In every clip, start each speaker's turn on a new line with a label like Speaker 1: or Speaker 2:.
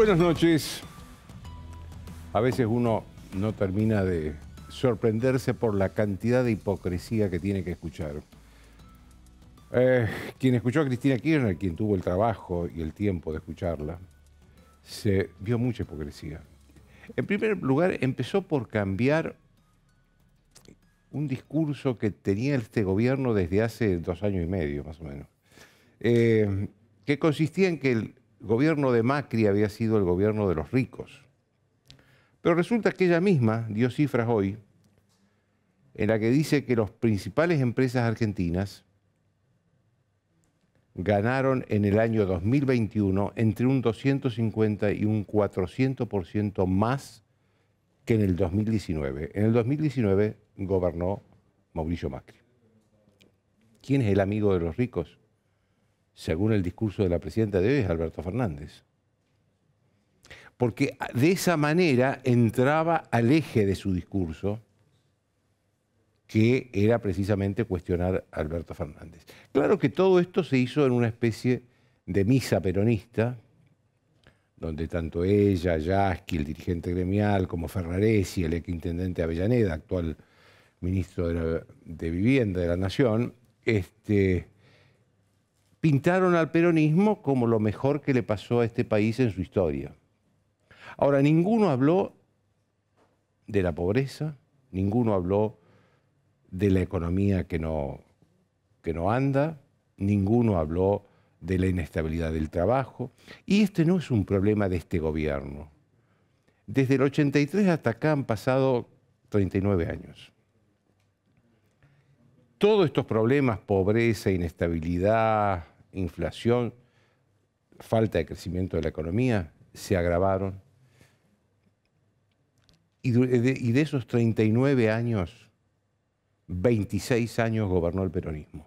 Speaker 1: Buenas noches. A veces uno no termina de sorprenderse por la cantidad de hipocresía que tiene que escuchar. Eh, quien escuchó a Cristina Kirchner, quien tuvo el trabajo y el tiempo de escucharla, se vio mucha hipocresía. En primer lugar, empezó por cambiar un discurso que tenía este gobierno desde hace dos años y medio, más o menos, eh, que consistía en que el, gobierno de Macri había sido el gobierno de los ricos. Pero resulta que ella misma dio cifras hoy en la que dice que las principales empresas argentinas ganaron en el año 2021 entre un 250 y un 400% más que en el 2019. En el 2019 gobernó Mauricio Macri. ¿Quién es el amigo de los ricos? según el discurso de la presidenta de hoy, Alberto Fernández. Porque de esa manera entraba al eje de su discurso, que era precisamente cuestionar a Alberto Fernández. Claro que todo esto se hizo en una especie de misa peronista, donde tanto ella, Yasky, el dirigente gremial, como Ferraresi, el ex Avellaneda, actual ministro de, de Vivienda de la Nación, este, pintaron al peronismo como lo mejor que le pasó a este país en su historia. Ahora, ninguno habló de la pobreza, ninguno habló de la economía que no, que no anda, ninguno habló de la inestabilidad del trabajo. Y este no es un problema de este gobierno. Desde el 83 hasta acá han pasado 39 años todos estos problemas, pobreza, inestabilidad, inflación, falta de crecimiento de la economía, se agravaron. Y de, esos 39 años, 26 años gobernó el peronismo.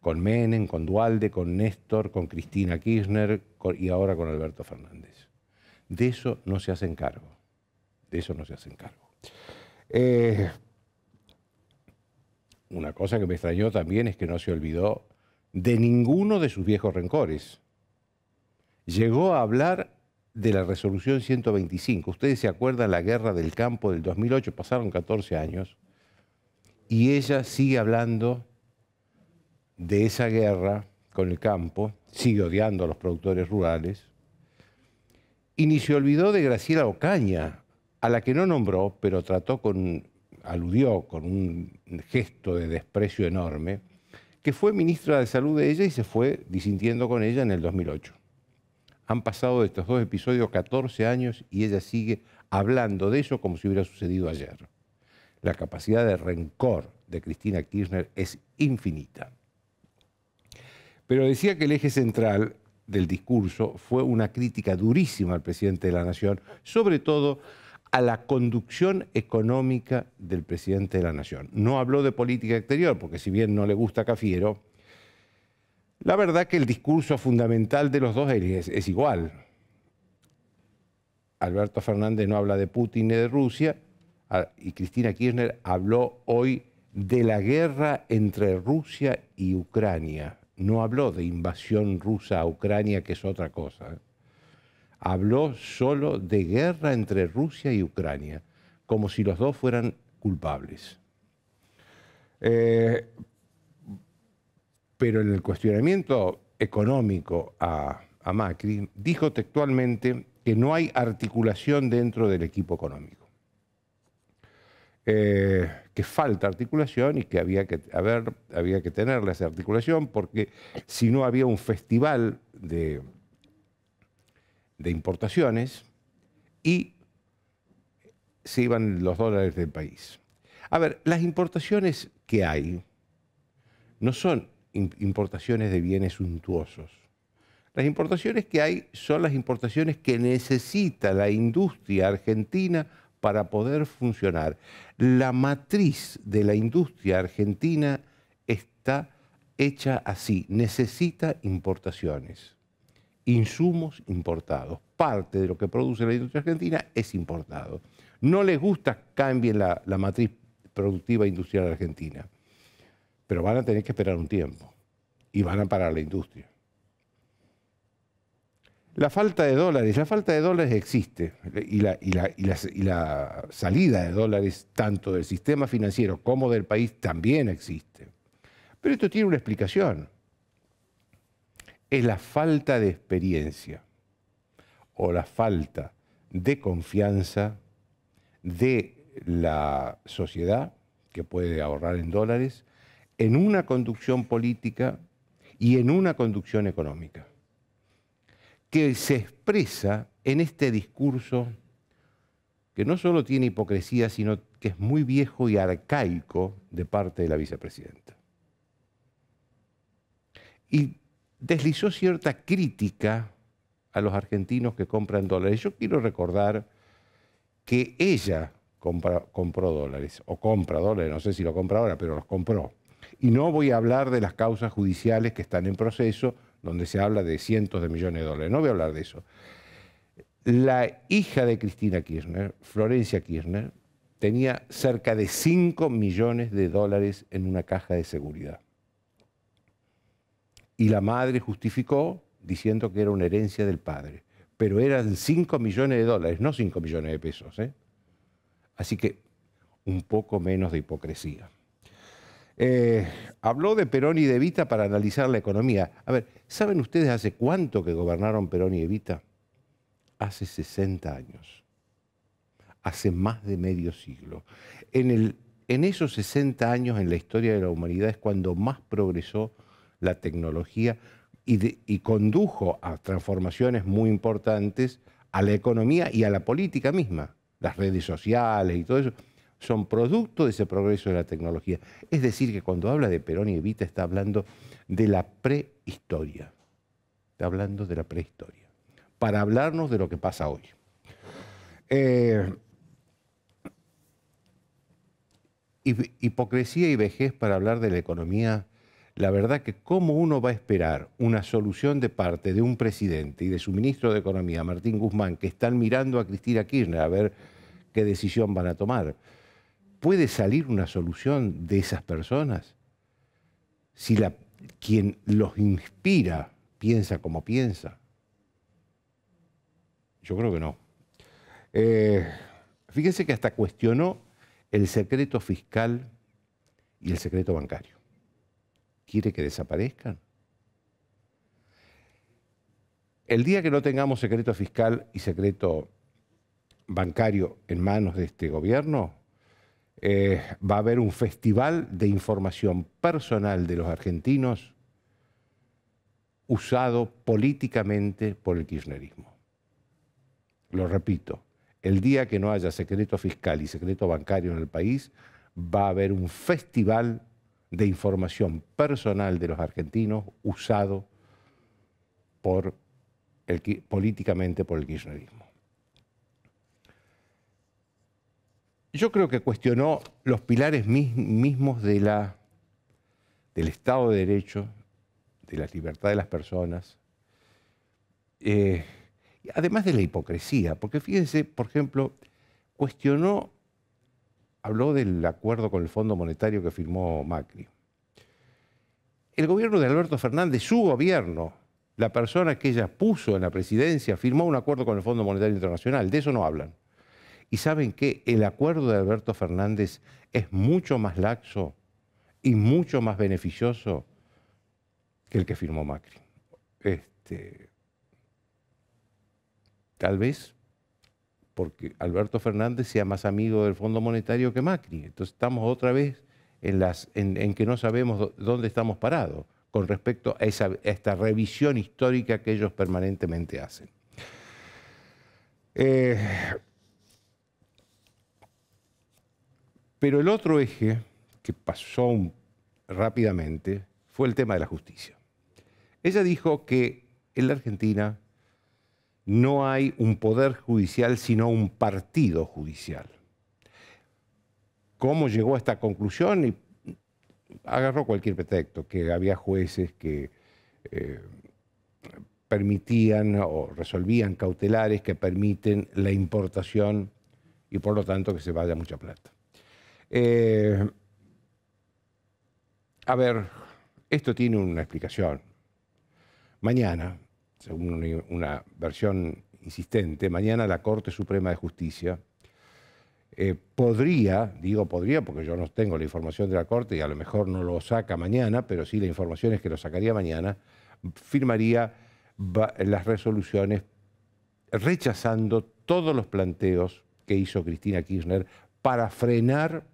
Speaker 1: Con Menem, con Dualde, con Néstor, con Cristina Kirchner y ahora con Alberto Fernández. De eso no se hacen cargo. De eso no se hacen cargo. Eh, una cosa que me extrañó también es que no se olvidó de ninguno de sus viejos rencores. Llegó a hablar de la resolución 125. Ustedes se acuerdan la guerra del campo del 2008, pasaron 14 años, y ella sigue hablando de esa guerra con el campo, sigue odiando a los productores rurales, y ni se olvidó de Graciela Ocaña, a la que no nombró, pero trató con aludió con un gesto de desprecio enorme, que fue ministra de Salud de ella y se fue disintiendo con ella en el 2008. Han pasado de estos dos episodios 14 años y ella sigue hablando de eso como si hubiera sucedido ayer. La capacidad de rencor de Cristina Kirchner es infinita. Pero decía que el eje central del discurso fue una crítica durísima al presidente de la Nación, sobre todo a la conducción económica del presidente de la Nación. No habló de política exterior, porque si bien no le gusta Cafiero, la verdad que el discurso fundamental de los dos es, es igual. Alberto Fernández no habla de Putin ni de Rusia, y Cristina Kirchner habló hoy de la guerra entre Rusia y Ucrania. No habló de invasión rusa a Ucrania, que es otra cosa. ¿eh? habló solo de guerra entre Rusia y Ucrania, como si los dos fueran culpables. Eh, pero en el cuestionamiento económico a, Macri, dijo textualmente que no hay articulación dentro del equipo económico. Eh, que falta articulación y que había que, haber, había que tenerla esa articulación, porque si no había un festival de de importaciones y se iban los dólares del país. A ver, las importaciones que hay no son importaciones de bienes suntuosos. Las importaciones que hay son las importaciones que necesita la industria argentina para poder funcionar. La matriz de la industria argentina está hecha así, necesita importaciones insumos importados. Parte de lo que produce la industria argentina es importado. No les gusta cambien la, matriz productiva industrial argentina, pero van a tener que esperar un tiempo y van a parar la industria. La falta de dólares, la falta de dólares existe y la, salida de dólares tanto del sistema financiero como del país también existe. Pero esto tiene una explicación es la falta de experiencia o la falta de confianza de la sociedad, que puede ahorrar en dólares, en una conducción política y en una conducción económica, que se expresa en este discurso que no solo tiene hipocresía, sino que es muy viejo y arcaico de parte de la vicepresidenta. Y deslizó cierta crítica a los argentinos que compran dólares. Yo quiero recordar que ella compró dólares, o compra dólares, no sé si lo compra ahora, pero los compró. Y no voy a hablar de las causas judiciales que están en proceso, donde se habla de cientos de millones de dólares, no voy a hablar de eso. La hija de Cristina Kirchner, Florencia Kirchner, tenía cerca de 5 millones de dólares en una caja de seguridad. Y la madre justificó diciendo que era una herencia del padre. Pero eran 5 millones de dólares, no 5 millones de pesos. ¿eh? Así que un poco menos de hipocresía. Eh, habló de Perón y de Evita para analizar la economía. A ver, ¿saben ustedes hace cuánto que gobernaron Perón y Evita? Hace 60 años. Hace más de medio siglo. En, el, en esos 60 años en la historia de la humanidad es cuando más progresó la tecnología y, condujo a transformaciones muy importantes a la economía y a la política misma. Las redes sociales y todo eso son producto de ese progreso de la tecnología. Es decir, que cuando habla de Perón y Evita está hablando de la prehistoria. Está hablando de la prehistoria. Para hablarnos de lo que pasa hoy. Eh, hipocresía y vejez para hablar de la economía la verdad que cómo uno va a esperar una solución de parte de un presidente y de su ministro de Economía, Martín Guzmán, que están mirando a Cristina Kirchner a ver qué decisión van a tomar, ¿puede salir una solución de esas personas? Si la, quien los inspira piensa como piensa. Yo creo que no. Eh, fíjense que hasta cuestionó el secreto fiscal y el secreto bancario quiere que desaparezcan. El día que no tengamos secreto fiscal y secreto bancario en manos de este gobierno, eh, va a haber un festival de información personal de los argentinos usado políticamente por el kirchnerismo. Lo repito, el día que no haya secreto fiscal y secreto bancario en el país, va a haber un festival de información personal de los argentinos usado por el, políticamente por el kirchnerismo. Yo creo que cuestionó los pilares mismos de la, del Estado de Derecho, de la libertad de las personas, eh, además de la hipocresía, porque fíjense, por ejemplo, cuestionó habló del acuerdo con el Fondo Monetario que firmó Macri. El gobierno de Alberto Fernández, su gobierno, la persona que ella puso en la presidencia, firmó un acuerdo con el Fondo Monetario Internacional, de eso no hablan. Y saben que el acuerdo de Alberto Fernández es mucho más laxo y mucho más beneficioso que el que firmó Macri. Este, tal vez porque Alberto Fernández sea más amigo del Fondo Monetario que Macri. Entonces estamos otra vez en, las, en, que no sabemos dónde estamos parados con respecto a, esta revisión histórica que ellos permanentemente hacen. Eh, pero el otro eje que pasó rápidamente fue el tema de la justicia. Ella dijo que en la Argentina no hay un poder judicial, sino un partido judicial. ¿Cómo llegó a esta conclusión? Y agarró cualquier pretexto, que había jueces que eh, permitían o resolvían cautelares que permiten la importación y por lo tanto que se vaya mucha plata. Eh, a ver, esto tiene una explicación. Mañana, según una versión insistente, mañana la Corte Suprema de Justicia eh, podría, digo podría porque yo no tengo la información de la Corte y a lo mejor no lo saca mañana, pero sí la información es que lo sacaría mañana, firmaría las resoluciones rechazando todos los planteos que hizo Cristina Kirchner para frenar,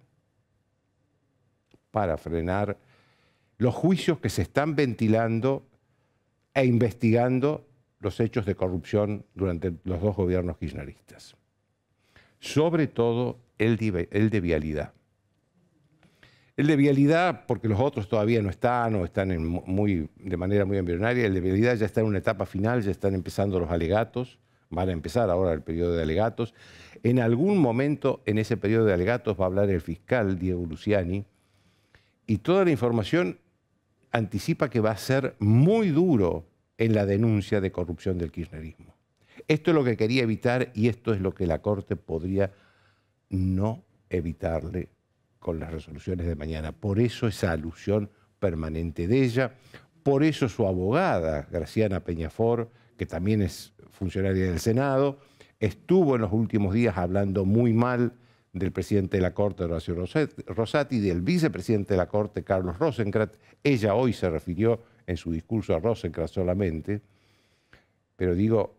Speaker 1: para frenar los juicios que se están ventilando e investigando los hechos de corrupción durante los dos gobiernos kirchneristas. Sobre todo el de, el de vialidad. El de vialidad, porque los otros todavía no están o están en muy, de manera muy embrionaria, el de vialidad ya está en una etapa final, ya están empezando los alegatos, van a empezar ahora el periodo de alegatos. En algún momento en ese periodo de alegatos va a hablar el fiscal Diego Luciani y toda la información anticipa que va a ser muy duro en la denuncia de corrupción del kirchnerismo. Esto es lo que quería evitar y esto es lo que la Corte podría no evitarle con las resoluciones de mañana. Por eso esa alusión permanente de ella, por eso su abogada, Graciana Peñafor, que también es funcionaria del Senado, estuvo en los últimos días hablando muy mal del presidente de la Corte, Horacio Rosati, del vicepresidente de la Corte, Carlos Rosencrat. Ella hoy se refirió en su discurso a Rosencrat solamente. Pero digo,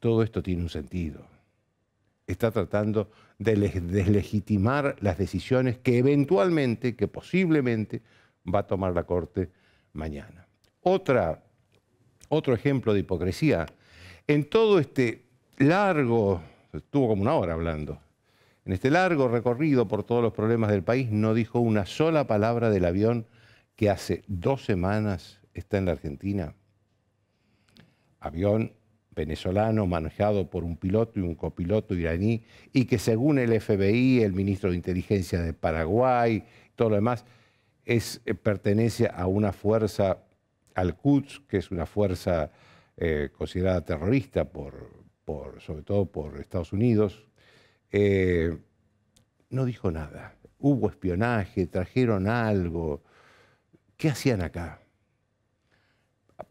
Speaker 1: todo esto tiene un sentido. Está tratando de deslegitimar las decisiones que eventualmente, que posiblemente va a tomar la Corte mañana. otro ejemplo de hipocresía. En todo este largo, estuvo como una hora hablando, en este largo recorrido por todos los problemas del país no dijo una sola palabra del avión que hace dos semanas está en la Argentina. Avión venezolano manejado por un piloto y un copiloto iraní y que según el FBI, el ministro de Inteligencia de Paraguay, todo lo demás, es, eh, pertenece a una fuerza, al Quds, que es una fuerza eh, considerada terrorista, por, sobre todo por Estados Unidos, eh, no dijo nada. Hubo espionaje, trajeron algo. ¿Qué hacían acá?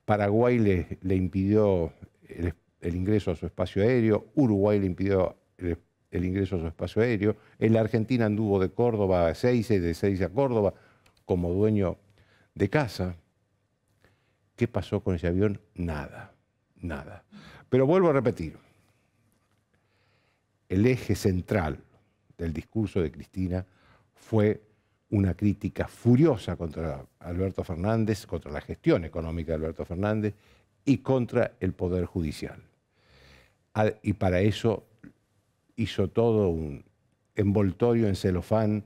Speaker 1: Paraguay le, impidió el, ingreso a su espacio aéreo, Uruguay le impidió el, ingreso a su espacio aéreo, en la Argentina anduvo de Córdoba a y de seis a Córdoba, como dueño de casa. ¿Qué pasó con ese avión? Nada, nada. Pero vuelvo a repetir, el eje central del discurso de Cristina fue una crítica furiosa contra Alberto Fernández, contra la gestión económica de Alberto Fernández y contra el Poder Judicial. Y para eso hizo todo un envoltorio en celofán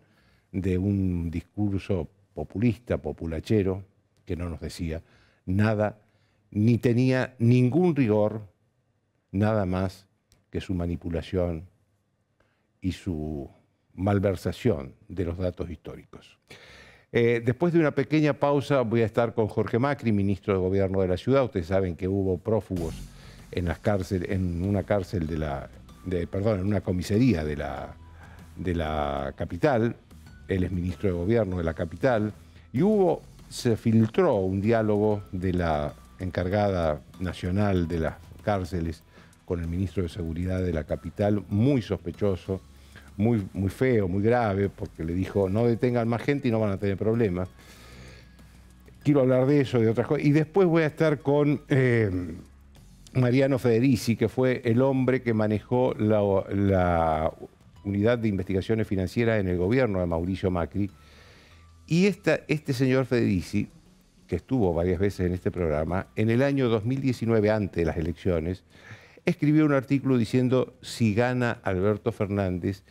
Speaker 1: de un discurso populista, populachero, que no nos decía nada, ni tenía ningún rigor, nada más que su manipulación y su malversación de los datos históricos. Eh, después de una pequeña pausa voy a estar con Jorge Macri, ministro de Gobierno de la ciudad. Ustedes saben que hubo prófugos en, las cárcel, en una cárcel de la, perdón, en una comisaría de la, de la capital. Él es ministro de Gobierno de la capital. Y hubo, se filtró un diálogo de la encargada nacional de las cárceles con el ministro de Seguridad de la capital, muy sospechoso muy, feo, muy grave, porque le dijo, no detengan más gente y no van a tener problemas. Quiero hablar de eso, de otras cosas. Y después voy a estar con eh, Mariano Federici, que fue el hombre que manejó la, unidad de investigaciones financieras en el gobierno de Mauricio Macri. Y este señor Federici, que estuvo varias veces en este programa, en el año 2019, antes de las elecciones, escribió un artículo diciendo si gana Alberto Fernández,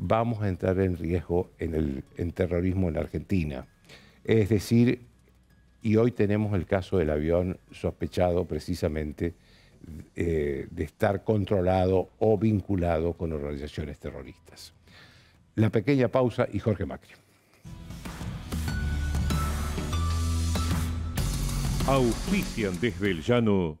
Speaker 1: vamos a entrar en riesgo en, el, terrorismo en Argentina. Es decir, y hoy tenemos el caso del avión sospechado precisamente eh, de estar controlado o vinculado con organizaciones terroristas. La pequeña pausa y Jorge Macri. Auspician desde el llano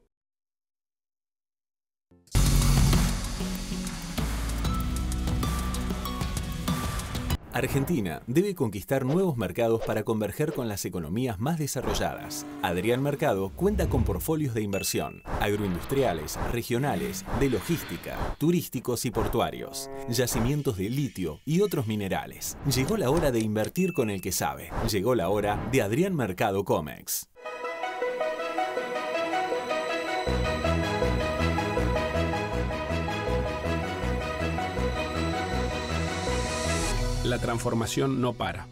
Speaker 2: Argentina debe conquistar nuevos mercados para converger con las economías más desarrolladas. Adrián Mercado cuenta con portfolios de inversión, agroindustriales, regionales, de logística, turísticos y portuarios, yacimientos de litio y otros minerales.
Speaker 3: Llegó la hora de invertir con el que sabe. Llegó la hora de Adrián Mercado Comex. la transformación no para.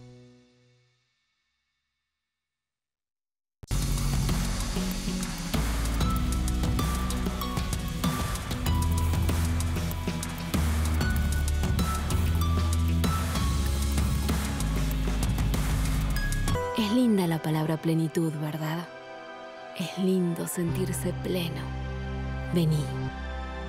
Speaker 2: Es linda la palabra plenitud,
Speaker 3: ¿verdad?
Speaker 1: Es lindo sentirse pleno. Vení.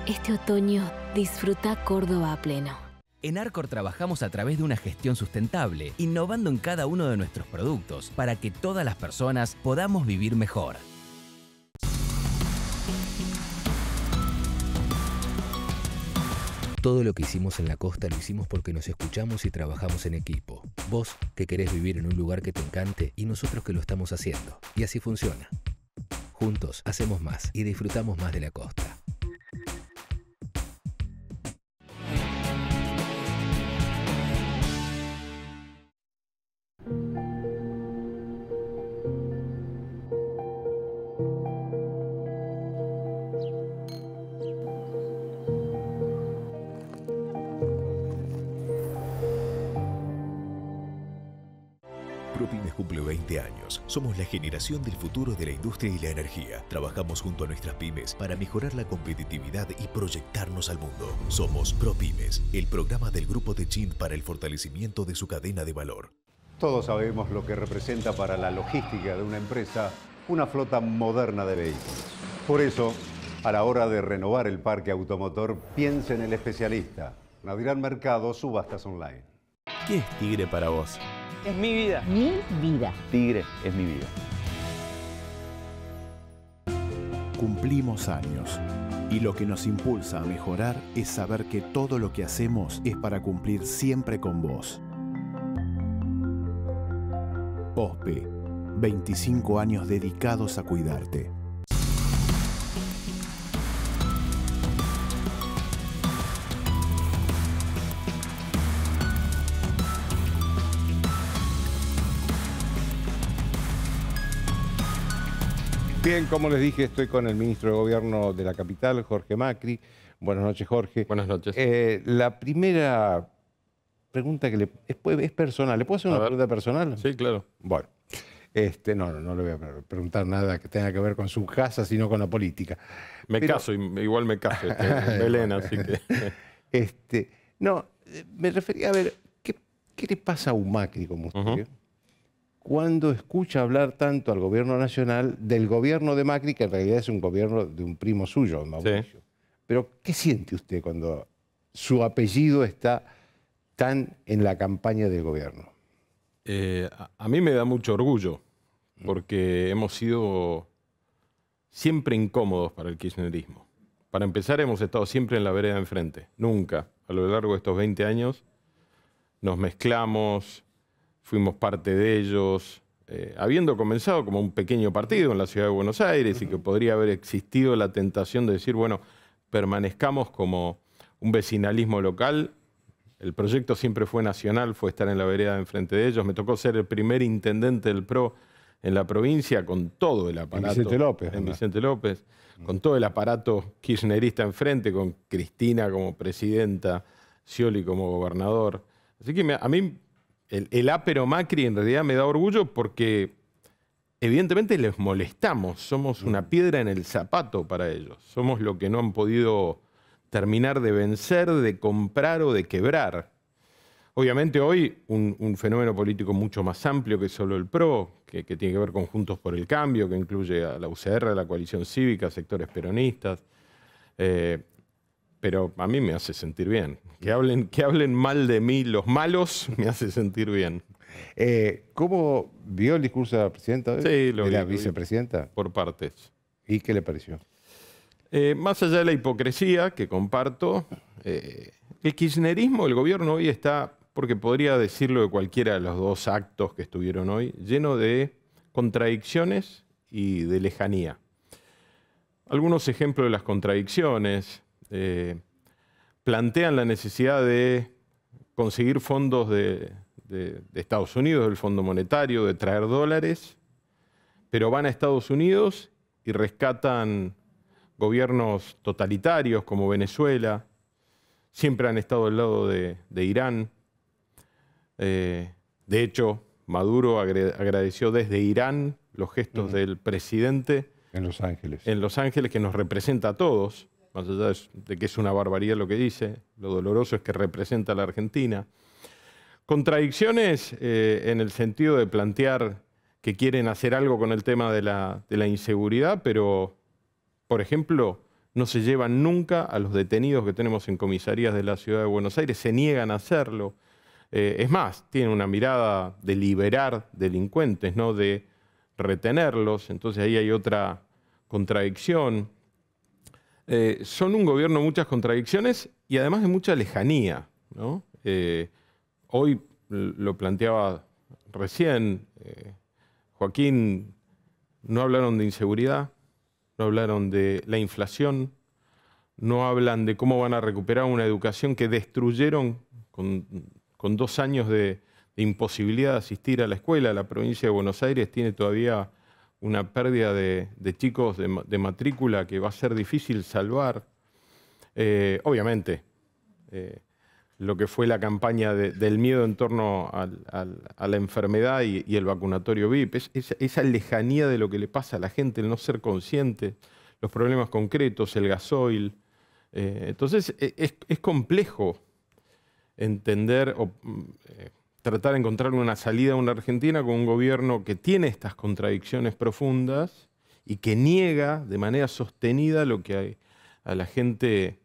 Speaker 1: Este
Speaker 3: otoño disfruta Córdoba a pleno. En Arcor trabajamos a través de una gestión sustentable, innovando en cada uno de nuestros productos para que todas las personas podamos vivir mejor. Todo lo que hicimos en la costa lo hicimos porque nos escuchamos y trabajamos en equipo. Vos que querés vivir en un lugar que te encante y nosotros que lo estamos haciendo. Y así funciona. Juntos hacemos más y disfrutamos más de la costa. Somos la generación del futuro de la industria y la energía. Trabajamos junto a nuestras pymes para mejorar la competitividad y proyectarnos al mundo. Somos ProPymes, el programa del Grupo de Chint para el fortalecimiento de su cadena de valor.
Speaker 1: Todos sabemos lo que representa para la logística de una empresa una flota moderna de vehículos. Por eso, a la hora de renovar el parque automotor, piense en el especialista. Nadirán Mercado, subastas online. ¿Qué es
Speaker 3: Tigre para vos? es mi vida. Mi vida. Tigre es mi vida. Cumplimos años. Y lo que nos impulsa
Speaker 1: a mejorar es saber que todo lo que hacemos es para cumplir siempre con vos. OSPE, 25 años dedicados a cuidarte. Bien, como les dije, estoy con el ministro de Gobierno de la capital, Jorge Macri. Buenas noches, Jorge. Buenas noches. Eh, la primera pregunta que le es, personal. ¿Le puedo hacer una pregunta personal? Sí, claro. Bueno, este, no, no, no, le voy a preguntar nada que tenga que ver con su casa, sino con la política. Me caso,
Speaker 2: igual me caso, este, Belén, así que...
Speaker 1: este, no, eh, me refería a ver, ¿qué, le pasa a un Macri como usted? cuando escucha hablar tanto al gobierno nacional del gobierno de Macri, que en realidad es un gobierno de un primo suyo, Mauricio. Pero, ¿qué siente usted cuando su apellido está tan en la campaña del
Speaker 2: gobierno? Eh, a mí me da mucho orgullo, porque hemos sido siempre incómodos para el kirchnerismo. Para empezar, hemos estado siempre en la vereda enfrente, nunca. A lo largo de estos 20 años nos mezclamos, fuimos parte de ellos, eh, habiendo comenzado como un pequeño partido en la ciudad de Buenos Aires y que podría haber existido la tentación de decir, bueno, permanezcamos como un vecinalismo local. El proyecto siempre fue nacional, fue estar en la vereda enfrente de ellos. Me tocó ser el primer intendente del PRO en la provincia con todo el aparato. En Vicente López. En Vicente López, mm. con todo el aparato kirchnerista enfrente, con Cristina como presidenta, Scioli como gobernador. Así que a mí el, Apero Macri en realidad me da orgullo porque evidentemente les molestamos, somos una mm. piedra en el zapato para ellos, somos lo que no han podido terminar de vencer, de comprar o de quebrar. Obviamente hoy un, fenómeno político mucho más amplio que solo el PRO, que, tiene que ver con Juntos por el Cambio, que incluye a la UCR, a la coalición cívica, sectores peronistas, eh, pero a mí me hace sentir bien. Que hablen, que hablen mal de mí los malos me hace sentir bien. Eh, ¿Cómo vio el discurso de la presidenta? la vicepresidenta. Por partes. ¿Y qué le pareció? Eh, más allá de la hipocresía que comparto, eh, el kirchnerismo, el gobierno hoy está, porque podría decirlo de cualquiera de los dos actos que estuvieron hoy, lleno de contradicciones y de lejanía. Algunos ejemplos de las contradicciones. Eh, plantean la necesidad de conseguir fondos de, Estados Unidos, del Fondo Monetario, de traer dólares, pero van a Estados Unidos y rescatan gobiernos totalitarios como Venezuela, siempre han estado al lado de, Irán. Eh, de hecho, Maduro agradeció desde Irán los gestos del presidente. En Los Ángeles. En Los Ángeles, que nos representa a todos más allá de que es una barbaridad lo que dice, lo doloroso es que representa a la Argentina. Contradicciones eh, en el sentido de plantear que quieren hacer algo con el tema de la, inseguridad, pero, por ejemplo, no se llevan nunca a los detenidos que tenemos en comisarías de la ciudad de Buenos Aires, se niegan a hacerlo. Eh, es más, tienen una mirada de liberar delincuentes, no de retenerlos. Entonces ahí hay otra contradicción. Eh, son un gobierno de muchas contradicciones y además de mucha lejanía. Eh, hoy lo planteaba recién, eh, Joaquín, no hablaron de inseguridad, no hablaron de la inflación, no hablan de cómo van a recuperar una educación que destruyeron con, dos años de imposibilidad de asistir a la escuela. La provincia de Buenos Aires tiene todavía una pérdida de, chicos de, matrícula que va a ser difícil salvar. Eh, obviamente, eh, lo que fue la campaña del miedo en torno a la enfermedad y, el vacunatorio VIP, esa lejanía de lo que le pasa a la gente, el no ser consciente, los problemas concretos, el gasoil. Eh, entonces, e, es, complejo entender... Mm, tratar de encontrar una salida a una Argentina con un gobierno que tiene estas contradicciones profundas y que niega de manera sostenida lo que a la gente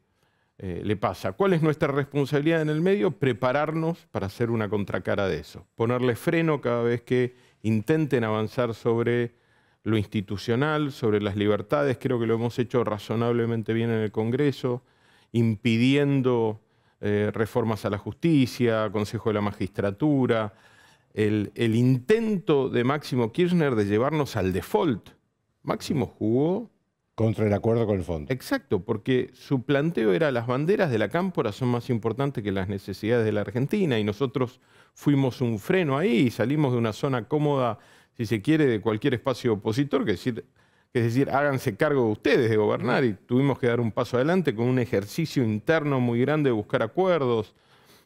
Speaker 2: eh, le pasa. ¿Cuál es nuestra responsabilidad en el medio? Prepararnos para hacer una contracara de eso, ponerle freno cada vez que intenten avanzar sobre lo institucional, sobre las libertades, creo que lo hemos hecho razonablemente bien en el Congreso, impidiendo eh, reformas a la justicia, Consejo de la Magistratura, el, intento de Máximo Kirchner de llevarnos al default. Máximo jugó... Contra el acuerdo con el fondo. Exacto, porque su planteo era las banderas de la cámpora son más importantes que las necesidades de la Argentina y nosotros fuimos un freno ahí y salimos de una zona cómoda, si se quiere, de cualquier espacio opositor, que decir, es decir, háganse cargo de ustedes de gobernar y tuvimos que dar un paso adelante con un ejercicio interno muy grande de buscar acuerdos,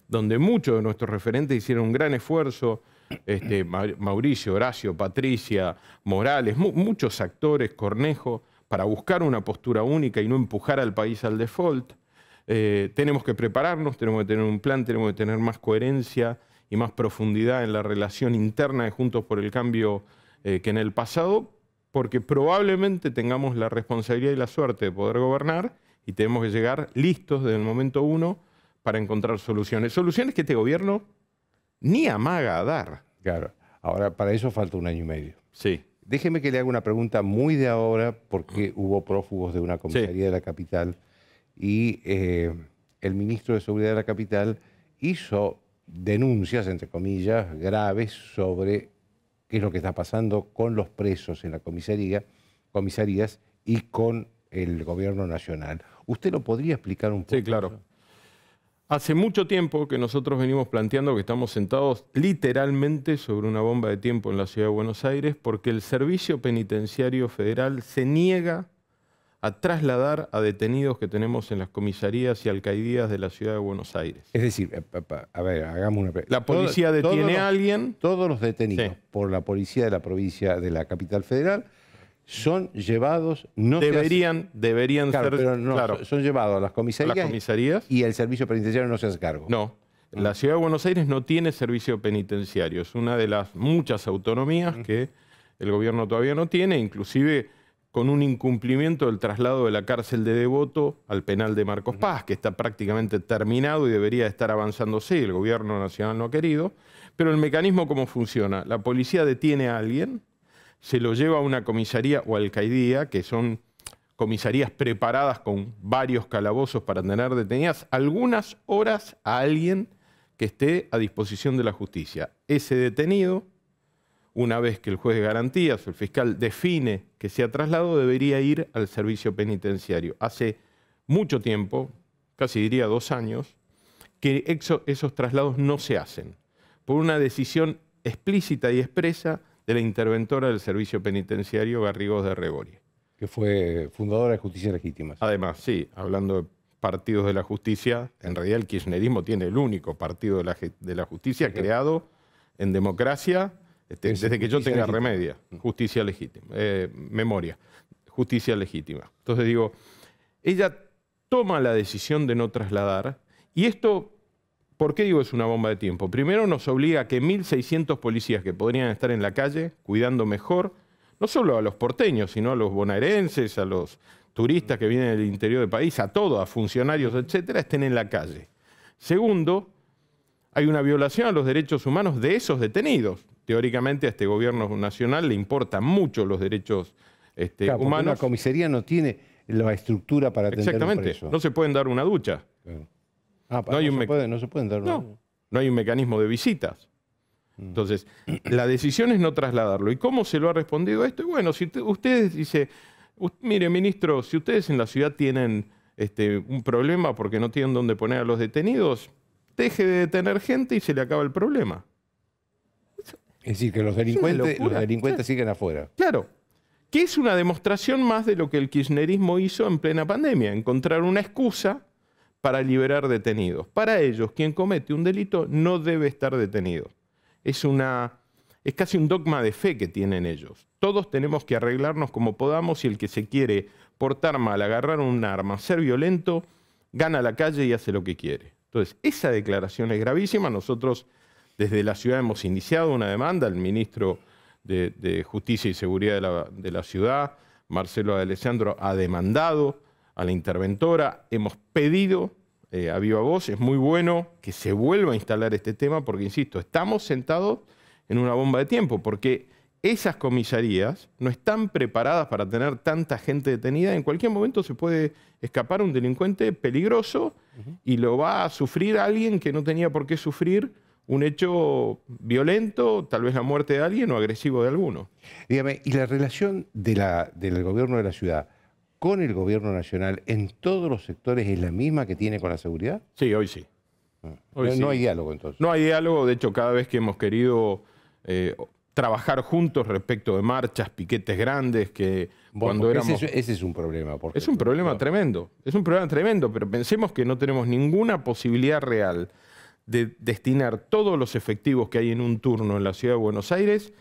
Speaker 2: donde muchos de nuestros referentes hicieron un gran esfuerzo, este, Mauricio, Horacio, Patricia, Morales, muchos actores, Cornejo, para buscar una postura única y no empujar al país al default. Eh, tenemos que prepararnos, tenemos que tener un plan, tenemos que tener más coherencia y más profundidad en la relación interna de Juntos por el Cambio eh, que en el pasado, porque probablemente tengamos la responsabilidad y la suerte de poder gobernar y tenemos que llegar listos desde el momento uno para encontrar soluciones. Soluciones que este gobierno ni amaga a dar. Claro. Ahora, para eso falta un año y medio. Sí. Déjeme que le haga una pregunta
Speaker 1: muy de ahora, porque mm. hubo prófugos de una comisaría de la capital y eh, el ministro de Seguridad de la capital hizo denuncias, entre comillas, graves sobre qué es lo que está pasando con los presos en la
Speaker 2: comisarías y con el gobierno nacional. ¿Usted lo podría explicar un poco? Sí, claro. Hace mucho tiempo que nosotros venimos planteando que estamos sentados literalmente sobre una bomba de tiempo en la ciudad de Buenos Aires porque el Servicio Penitenciario Federal se niega a trasladar a detenidos que tenemos en las comisarías y alcaidías de la ciudad de Buenos Aires. Es decir, eh, a ver, hagamos una... La policía detiene a
Speaker 1: alguien... Todos los detenidos por la policía de la provincia de la capital federal son llevados... no Deberían, deberían ser...
Speaker 2: son llevados a las comisarías, y el servicio penitenciario no se hace cargo. No. Ah. La ciudad de Buenos Aires no tiene servicio penitenciario. Es una de las muchas autonomías que el gobierno todavía no tiene, inclusive con un incumplimiento del traslado de la cárcel de Devoto al penal de Marcos Paz, que está prácticamente terminado y debería estar avanzándose, el gobierno nacional no ha querido, pero el mecanismo cómo funciona, la policía detiene a alguien, se lo lleva a una comisaría o alcaidía, que son comisarías preparadas con varios calabozos para tener detenidas algunas horas a alguien que esté a disposición de la justicia. Ese detenido una vez que el juez de garantías o el fiscal define que ha traslado, debería ir al servicio penitenciario. Hace mucho tiempo, casi diría dos años, que esos traslados no se hacen, por una decisión explícita y expresa de la interventora del servicio penitenciario Garrigos de Regoria. Que fue fundadora de Justicia Legítima. Además, sí, hablando de partidos de la justicia, en realidad el kirchnerismo tiene el único partido de la, justicia creado en democracia este, desde que yo tenga remedia, justicia legítima, eh, memoria, justicia legítima. Entonces digo, ella toma la decisión de no trasladar y esto, ¿por qué digo es una bomba de tiempo? Primero nos obliga a que 1.600 policías que podrían estar en la calle cuidando mejor, no solo a los porteños, sino a los bonaerenses, a los turistas que vienen del interior del país, a todos, a funcionarios, etcétera, estén en la calle. Segundo, hay una violación a los derechos humanos de esos detenidos teóricamente a este gobierno nacional le importan mucho los derechos este, humanos. La
Speaker 1: comisaría no tiene la estructura para atender Exactamente, no
Speaker 2: se pueden dar una ducha. Ah, no, hay un se pueden dar una No hay un mecanismo de visitas. Mm. Entonces, la decisión es no trasladarlo. ¿Y cómo se lo ha respondido a esto? Y bueno, si ustedes dice, mire, ministro, si ustedes en la ciudad tienen este, un problema porque no tienen dónde poner a los detenidos, deje de detener gente y se le acaba el problema. Es decir, que los delincuentes, siguen afuera. Claro, que es una demostración más de lo que el kirchnerismo hizo en plena pandemia, encontrar una excusa para liberar detenidos. Para ellos, quien comete un delito no debe estar detenido. Es, una, es casi un dogma de fe que tienen ellos. Todos tenemos que arreglarnos como podamos y el que se quiere portar mal, agarrar un arma, ser violento, gana la calle y hace lo que quiere. Entonces, esa declaración es gravísima. Nosotros desde la ciudad hemos iniciado una demanda el ministro de, Justicia y Seguridad de la, ciudad, Marcelo Alessandro, ha demandado a la interventora, hemos pedido eh, a viva voz, es muy bueno que se vuelva a instalar este tema porque, insisto, estamos sentados en una bomba de tiempo, porque esas comisarías no están preparadas para tener tanta gente detenida. En cualquier momento se puede escapar un delincuente peligroso y lo va a sufrir alguien que no tenía por qué sufrir un hecho violento, tal vez la muerte de alguien o agresivo de alguno. Dígame, ¿y la relación del
Speaker 1: gobierno de la ciudad con el gobierno nacional en todos los sectores es la misma que tiene
Speaker 2: con la seguridad? Sí, hoy sí.
Speaker 1: Ah. no, hay diálogo
Speaker 2: entonces. No hay diálogo, de hecho cada vez que hemos querido eh, trabajar juntos respecto de marchas, piquetes grandes, que cuando éramos... Ese, es un problema. Porque... Es un problema tremendo, es un problema tremendo, pero pensemos que no tenemos ninguna posibilidad real de destinar todos los efectivos que hay en un turno en la ciudad de Buenos Aires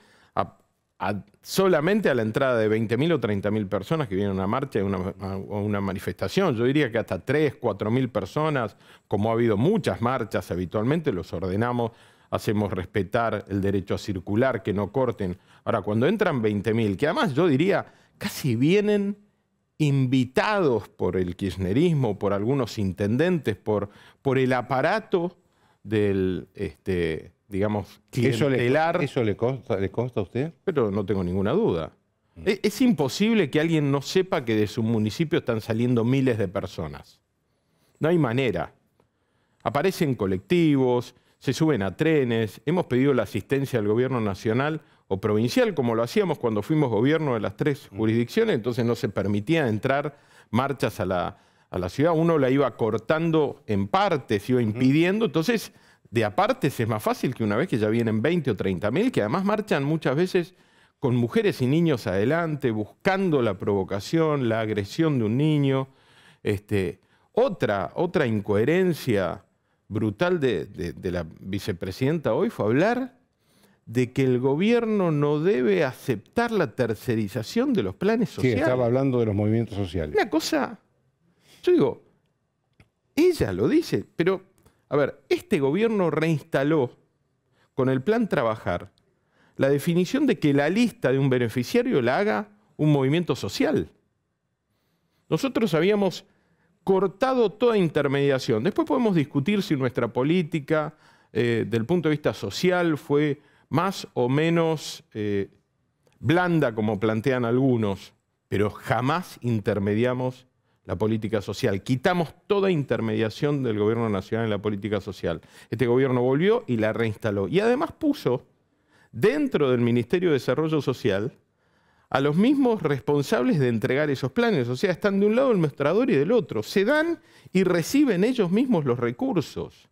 Speaker 2: solamente a la entrada de 20.000 o 30.000 personas que vienen a una marcha o una, una, manifestación. Yo diría que hasta 3, 4.000 personas, como ha habido muchas marchas habitualmente, los ordenamos, hacemos respetar el derecho a circular, que no corten. Ahora, cuando entran 20.000, que además yo diría casi vienen invitados por el kirchnerismo, por algunos intendentes, por, por el aparato del, este, digamos, clientelar. ¿Eso, le, ¿Eso le consta, a usted? Pero no tengo ninguna duda. Mm. Es, es, imposible que alguien no sepa que de su municipio están saliendo miles de personas. No hay manera. Aparecen colectivos, se suben a trenes, hemos pedido la asistencia del gobierno nacional o provincial, como lo hacíamos cuando fuimos gobierno de las tres mm. jurisdicciones, entonces no se permitía entrar marchas a la, a la ciudad, uno la iba cortando en partes, iba impidiendo, entonces de aparte es más fácil que una vez que ya vienen 20 o 30 mil, que además marchan muchas veces con mujeres y niños adelante, buscando la provocación, la agresión de un niño. Este, otra, otra incoherencia brutal de, de la vicepresidenta hoy fue hablar de que el gobierno no debe aceptar la tercerización de los planes sociales. Sí, estaba hablando de los movimientos sociales. Una cosa yo digo, ella lo dice, pero a ver, este gobierno reinstaló con el plan trabajar la definición de que la lista de un beneficiario la haga un movimiento social. Nosotros habíamos cortado toda intermediación. Después podemos discutir si nuestra política, eh, del punto de vista social, fue más o menos eh, blanda, como plantean algunos, pero jamás intermediamos la política social. Quitamos toda intermediación del gobierno nacional en la política social. Este gobierno volvió y la reinstaló. Y además puso dentro del Ministerio de Desarrollo Social a los mismos responsables de entregar esos planes. O sea, están de un lado el mostrador y del otro. Se dan y reciben ellos mismos los recursos.